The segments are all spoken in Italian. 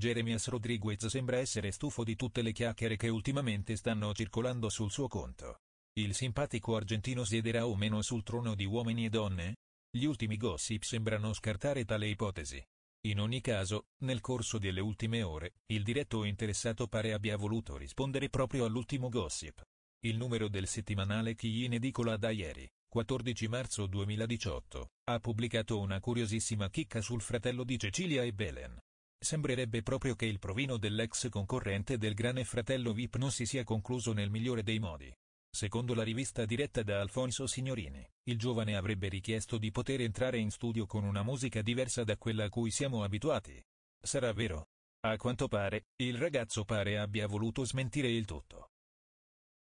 Jeremias Rodriguez sembra essere stufo di tutte le chiacchiere che ultimamente stanno circolando sul suo conto. Il simpatico argentino siederà o meno sul trono di uomini e donne? Gli ultimi gossip sembrano scartare tale ipotesi. In ogni caso, nel corso delle ultime ore, il diretto interessato pare abbia voluto rispondere proprio all'ultimo gossip. Il numero del settimanale Chi in edicola da ieri, 14 marzo 2018, ha pubblicato una curiosissima chicca sul fratello di Cecilia e Belen. Sembrerebbe proprio che il provino dell'ex concorrente del Grande Fratello VIP non si sia concluso nel migliore dei modi. Secondo la rivista diretta da Alfonso Signorini, il giovane avrebbe richiesto di poter entrare in studio con una musica diversa da quella a cui siamo abituati. Sarà vero? A quanto pare, il ragazzo pare abbia voluto smentire il tutto.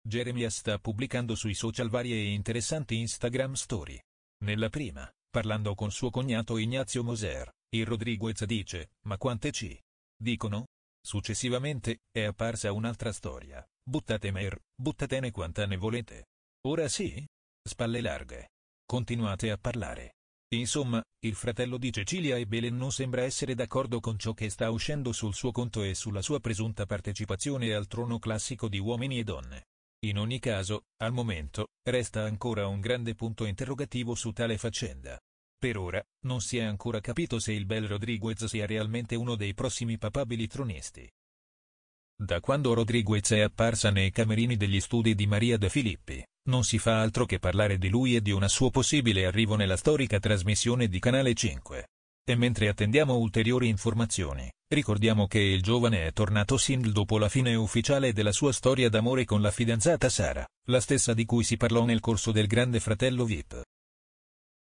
Jeremiah sta pubblicando sui social varie e interessanti Instagram story. Nella prima, parlando con suo cognato Ignazio Moser, il Rodriguez dice, ma quante ci dicono? Successivamente, è apparsa un'altra storia, buttate mer, buttatene quanta ne volete. Ora sì? Spalle larghe. Continuate a parlare. Insomma, il fratello di Cecilia e Belen non sembra essere d'accordo con ciò che sta uscendo sul suo conto e sulla sua presunta partecipazione al trono classico di uomini e donne. In ogni caso, al momento, resta ancora un grande punto interrogativo su tale faccenda. Per ora, non si è ancora capito se il bel Rodriguez sia realmente uno dei prossimi papabili tronisti. Da quando Rodriguez è apparsa nei camerini degli studi di Maria De Filippi, non si fa altro che parlare di lui e di un suo possibile arrivo nella storica trasmissione di Canale 5. E mentre attendiamo ulteriori informazioni, ricordiamo che il giovane è tornato single dopo la fine ufficiale della sua storia d'amore con la fidanzata Sara, la stessa di cui si parlò nel corso del Grande Fratello VIP.